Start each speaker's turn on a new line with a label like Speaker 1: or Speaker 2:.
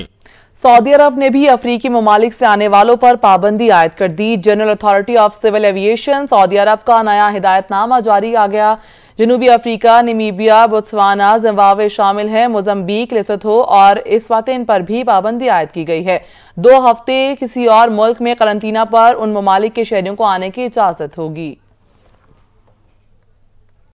Speaker 1: नहीं
Speaker 2: सऊदी अरब ने भी अफ्रीकी ममालिक से आने वालों पर पाबंदी आयद कर दी general authority of civil aviation Saudi Arabia का नया हिदायतनामा जारी आ गया जनूबी अफ्रीका निमीबिया बोत्सवाना जिम्बावे शामिल हैं मोजम्बिक लेसोथो और इस वातिन पर भी पाबंदी आयद की गई है दो हफ्ते किसी और मुल्क में करंतना पर उन ममालिक के शहरों को आने की इजाज़त होगी